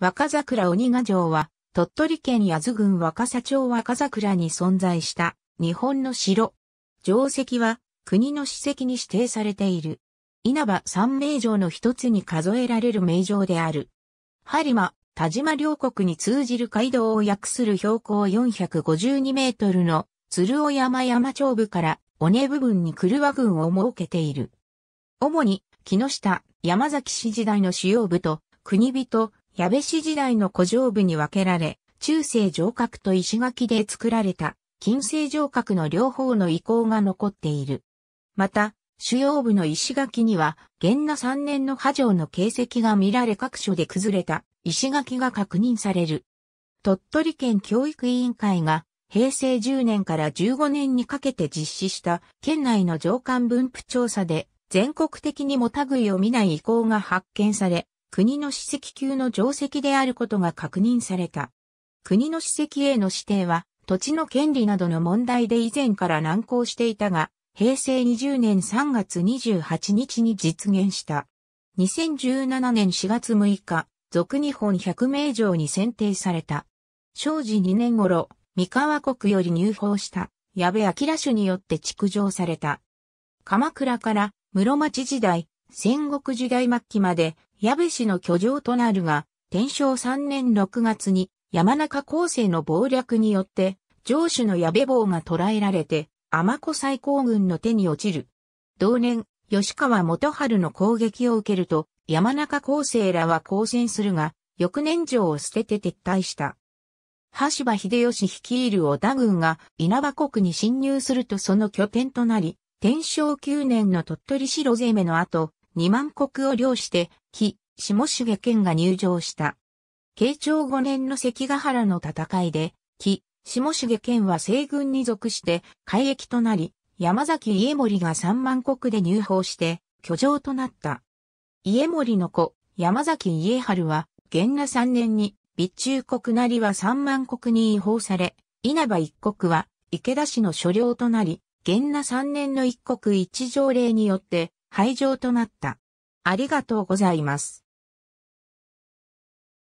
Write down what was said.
若桜鬼ヶ城は、鳥取県八頭郡若狭町若桜に存在した日本の城。城跡は国の史跡に指定されている。稲葉三名城の一つに数えられる名城である。播磨、田島両国に通じる街道を訳する標高452メートルの鶴尾山山頂部から尾根部分に車和郡を設けている。主に木下、山崎氏時代の主要部と国人、矢部市時代の古城部に分けられ、中世城郭と石垣で作られた近世城郭の両方の遺構が残っている。また、主要部の石垣には、元那3年の波状の形跡が見られ各所で崩れた石垣が確認される。鳥取県教育委員会が平成10年から15年にかけて実施した県内の上官分布調査で全国的にも類を見ない遺構が発見され、国の史跡級の定石であることが確認された。国の史跡への指定は、土地の権利などの問題で以前から難航していたが、平成20年3月28日に実現した。2017年4月6日、俗日本百名城に選定された。正治2年頃、三河国より入法した矢部明主によって築城された。鎌倉から室町時代、戦国時代末期まで矢部氏の居城となるが、天正3年6月に山中高生の謀略によって、城主の矢部坊が捕らえられて、天子最高軍の手に落ちる。同年、吉川元春の攻撃を受けると、山中高生らは抗戦するが、翌年城を捨てて撤退した。橋場秀吉率いる織田軍が稲葉国に侵入するとその拠点となり、天正9年の鳥取城攻めの後、2万石を領して、非、下重県が入城した。慶長5年の関ヶ原の戦いで、非、下重県は西軍に属して海役となり、山崎家森が3万石で入法して、居城となった。家森の子、山崎家春は、元那3年に、備中国なりは3万石に違法され、稲葉一国は、池田氏の所領となり、元那3年の一国一条例によって、会場となった。ありがとうございます。